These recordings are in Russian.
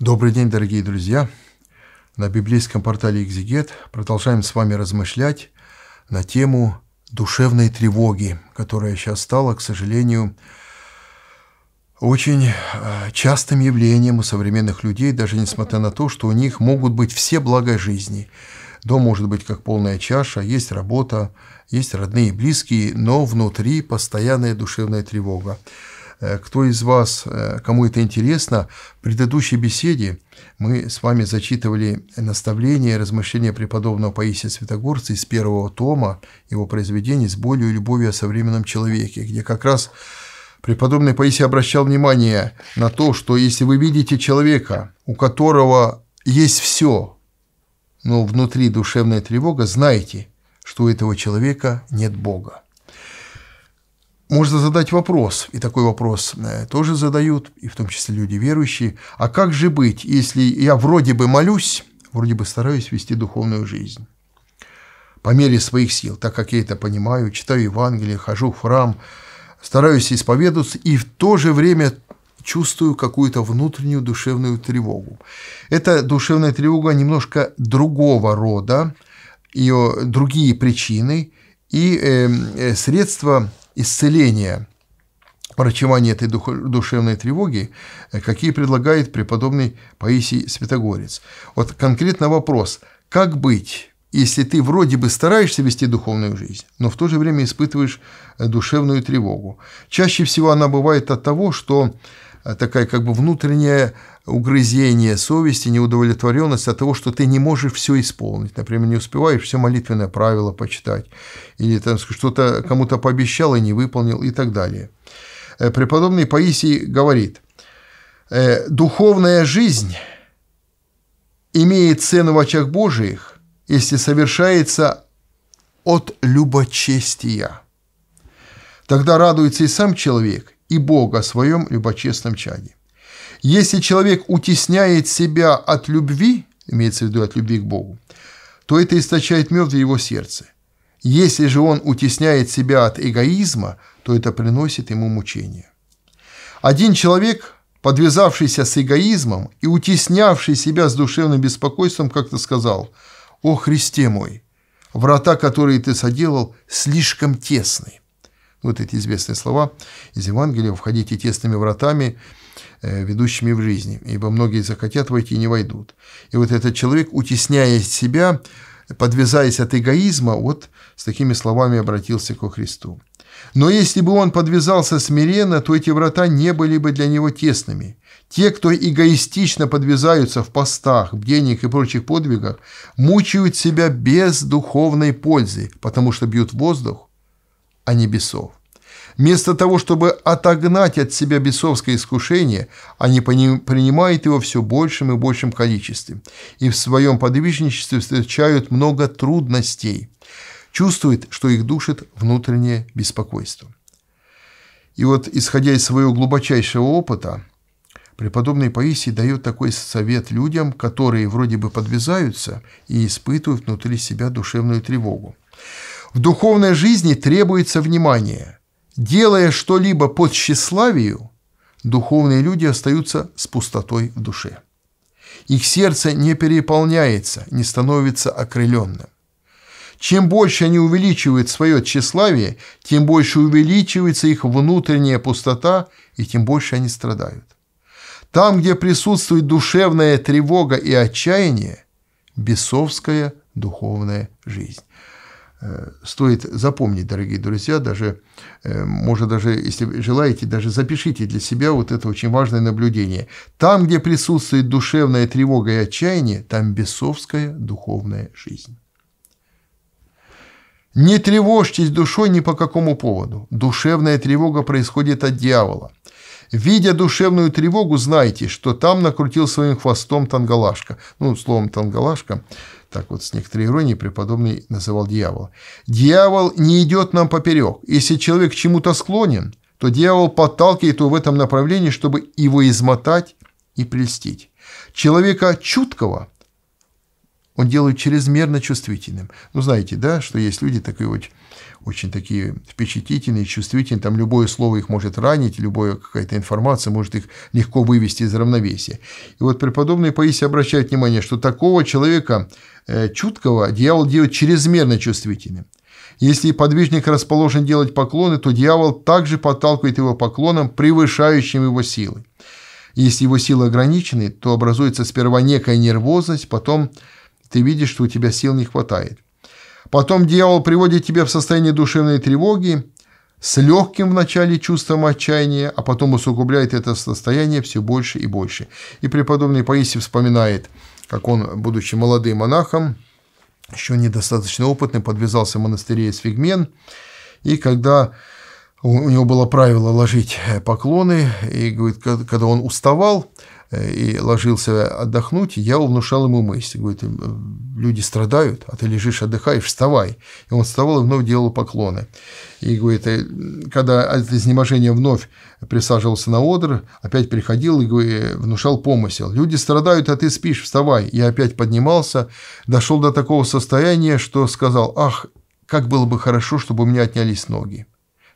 Добрый день, дорогие друзья! На библейском портале «Экзегет» продолжаем с вами размышлять на тему душевной тревоги, которая сейчас стала, к сожалению, очень э, частым явлением у современных людей, даже несмотря на то, что у них могут быть все блага жизни. Дом может быть как полная чаша, есть работа, есть родные и близкие, но внутри постоянная душевная тревога. Э, кто из вас, э, кому это интересно, в предыдущей беседе мы с вами зачитывали наставление и размышления преподобного Паисия Святогорца из первого тома его произведений «С болью и любовью о современном человеке», где как раз преподобный Паисий обращал внимание на то, что если вы видите человека, у которого есть все, но внутри душевная тревога, знайте, что у этого человека нет Бога можно задать вопрос, и такой вопрос э, тоже задают, и в том числе люди верующие, а как же быть, если я вроде бы молюсь, вроде бы стараюсь вести духовную жизнь? По мере своих сил, так как я это понимаю, читаю Евангелие, хожу в храм, стараюсь исповедоваться, и в то же время чувствую какую-то внутреннюю душевную тревогу. Эта душевная тревога немножко другого рода, ее другие причины и эм, э, средства исцеления врачевания этой душевной тревоги, э, какие предлагает преподобный Паисий Святогорец. Вот конкретно вопрос, как быть, если ты вроде бы стараешься вести духовную жизнь, но в то же время испытываешь э, душевную тревогу. Чаще всего она бывает от того, что Э, такая как бы внутренняя угрызение совести, неудовлетворенность от того, что ты не можешь все исполнить. Например, не успеваешь все молитвенное правило почитать, или там что-то кому-то пообещал и не выполнил и так далее. Э, преподобный Паисий говорит, «Э, духовная жизнь имеет цену в очах Божиих, если совершается от любочестия. Тогда радуется и сам человек, и Бога о своем любочестном чаде. Если человек утесняет себя от любви, имеется в виду от любви к Богу, то это источает мед в его сердце. Если же он утесняет себя от эгоизма, то это приносит ему мучение. Один человек, подвязавшийся с эгоизмом и утеснявший себя с душевным беспокойством, как-то сказал, «О Христе мой, врата, которые ты соделал, слишком тесны». Вот эти известные слова из Евангелия «Входите тесными вратами, э, ведущими в жизни, ибо многие захотят войти и не войдут». И вот этот человек, утесняя себя, подвязаясь от эгоизма, вот с такими словами обратился ко Христу. Но если бы он подвязался смиренно, то эти врата не были бы для него тесными. Те, кто эгоистично подвязаются в постах, бдениях и прочих подвигах, мучают себя без духовной пользы, потому что бьют воздух, а не бесов. Вместо того, чтобы отогнать от себя бесовское искушение, они принимают его все большим и большим количестве, и в своем подвижничестве встречают много трудностей, чувствуют, что их душит внутреннее беспокойство. И вот, исходя из своего глубочайшего опыта, преподобный Паисий дает такой совет людям, которые вроде бы подвязаются и испытывают внутри себя душевную тревогу. В духовной жизни требуется внимание. Делая что-либо под тщеславию, духовные люди остаются с пустотой в душе. Их сердце не переполняется, не становится окрыленным. Чем больше они увеличивают свое тщеславие, тем больше увеличивается их внутренняя пустота, и тем больше они страдают. Там, где присутствует душевная тревога и отчаяние, бесовская духовная жизнь. Э, стоит запомнить, дорогие друзья, даже, э, можно даже, если желаете, даже запишите для себя вот это очень важное наблюдение. Там, где присутствует душевная тревога и отчаяние, там бесовская духовная жизнь. Не тревожьтесь душой ни по какому поводу. Душевная тревога происходит от дьявола. Видя душевную тревогу, знайте, что там накрутил своим хвостом тангалашка. Ну, словом, тангалашка – так вот с некоторой иронией преподобный называл дьявола. Дьявол не идет нам поперек. Если человек к чему-то склонен, то дьявол подталкивает его в этом направлении, чтобы его измотать и прельстить. Человека чуткого он делает чрезмерно чувствительным. Ну, знаете, да, что есть люди такие вот очень такие впечатлительные, чувствительные, там любое слово их может ранить, любая какая-то информация может их легко вывести из равновесия. И вот преподобный Паисий обращает внимание, что такого человека э, чуткого дьявол делает чрезмерно чувствительным. Если подвижник расположен делать поклоны, то дьявол также подталкивает его поклоном, превышающим его силы. Если его силы ограничены, то образуется сперва некая нервозность, потом ты видишь, что у тебя сил не хватает. Потом дьявол приводит тебя в состояние душевной тревоги с легким вначале чувством отчаяния, а потом усугубляет это состояние все больше и больше. И преподобный Паисий вспоминает, как он, будучи молодым монахом, еще недостаточно опытный, подвязался в монастыре Сфигмен, и когда у него было правило ложить э, поклоны, и говорит, когда он уставал, и ложился отдохнуть, я внушал ему мысль. Говорит, «Э, люди страдают, а ты лежишь, отдыхаешь, вставай. И он вставал и вновь делал поклоны. И говорит, э, когда от изнеможения вновь присаживался на одр, опять приходил и э, внушал помысел. Люди страдают, а ты спишь, вставай. Я опять поднимался, дошел до такого состояния, что сказал, ах, как было бы хорошо, чтобы у меня отнялись ноги.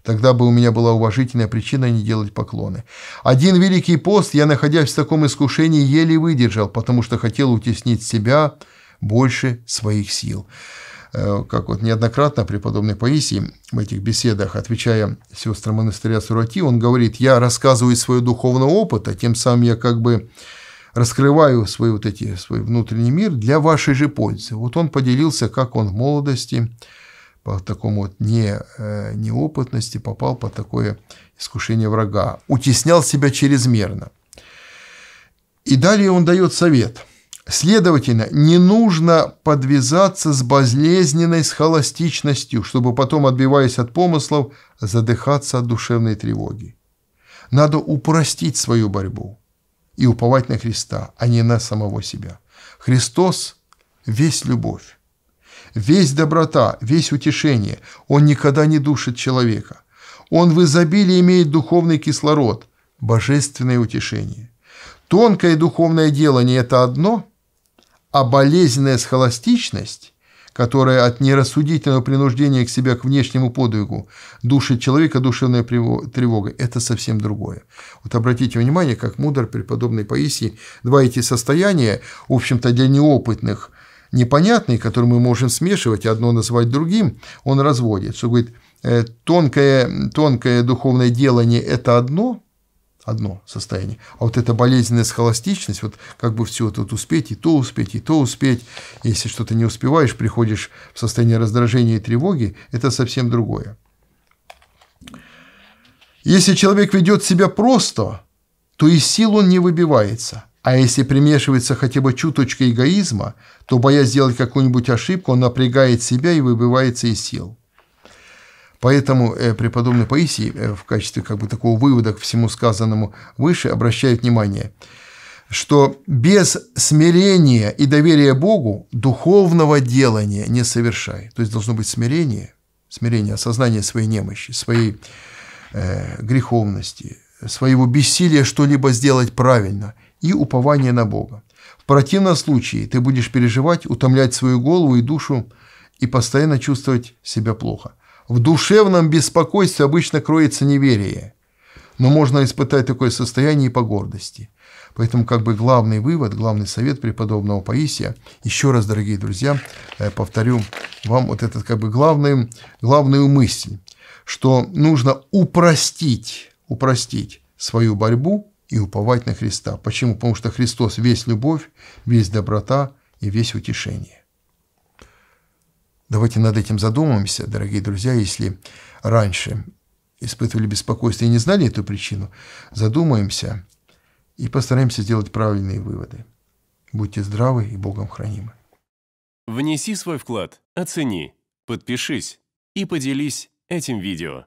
Тогда бы у меня была уважительная причина не делать поклоны. Один великий пост я, находясь в таком искушении, еле выдержал, потому что хотел утеснить себя больше своих сил. Э, как вот неоднократно преподобный Паисий в этих беседах, отвечая сестрам монастыря Сурати, он говорит, я рассказываю свой духовный опыт, а тем самым я как бы раскрываю свой вот эти, свой внутренний мир для вашей же пользы. Вот он поделился, как он в молодости по такому вот не, э, неопытности попал под такое искушение врага, утеснял себя чрезмерно. И далее он дает совет. Следовательно, не нужно подвязаться с болезненной схоластичностью, чтобы потом, отбиваясь от помыслов, задыхаться от душевной тревоги. Надо упростить свою борьбу и уповать на Христа, а не на самого себя. Христос – весь любовь весь доброта, весь утешение. Он никогда не душит человека. Он в изобилии имеет духовный кислород, божественное утешение. Тонкое духовное делание – это одно, а болезненная схоластичность, которая от нерассудительного принуждения к себе к внешнему подвигу душит человека душевная тревога – это совсем другое. Вот обратите внимание, как мудр преподобный Паисий, два эти состояния, в общем-то, для неопытных – непонятный, который мы можем смешивать, одно назвать другим, он разводит, что говорит, э, тонкое, тонкое духовное делание – это одно, одно состояние, а вот эта болезненная схоластичность, вот как бы все тут успеть, и то успеть, и то успеть, если что-то не успеваешь, приходишь в состояние раздражения и тревоги, это совсем другое. Если человек ведет себя просто, то из сил он не выбивается – а если примешивается хотя бы чуточка эгоизма, то, боясь сделать какую-нибудь ошибку, он напрягает себя и выбивается из сил. Поэтому э, преподобный Паисий э, в качестве как бы такого вывода к всему сказанному выше обращает внимание, что без смирения и доверия Богу духовного делания не совершай. То есть должно быть смирение, смирение, осознание своей немощи, своей э, греховности, своего бессилия что-либо сделать правильно – и упование на Бога. В противном случае ты будешь переживать, утомлять свою голову и душу и постоянно чувствовать себя плохо. В душевном беспокойстве обычно кроется неверие, но можно испытать такое состояние и по гордости. Поэтому как бы главный вывод, главный совет преподобного Паисия, еще раз, дорогие друзья, э, повторю вам вот этот как бы главный, главную мысль, что нужно упростить, упростить свою борьбу и уповать на Христа. Почему? Потому что Христос весь любовь, весь доброта и весь утешение. Давайте над этим задумаемся, дорогие друзья, если раньше испытывали беспокойство и не знали эту причину, задумаемся и постараемся сделать правильные выводы. Будьте здравы и Богом хранимы. Внеси свой вклад, оцени, подпишись и поделись этим видео.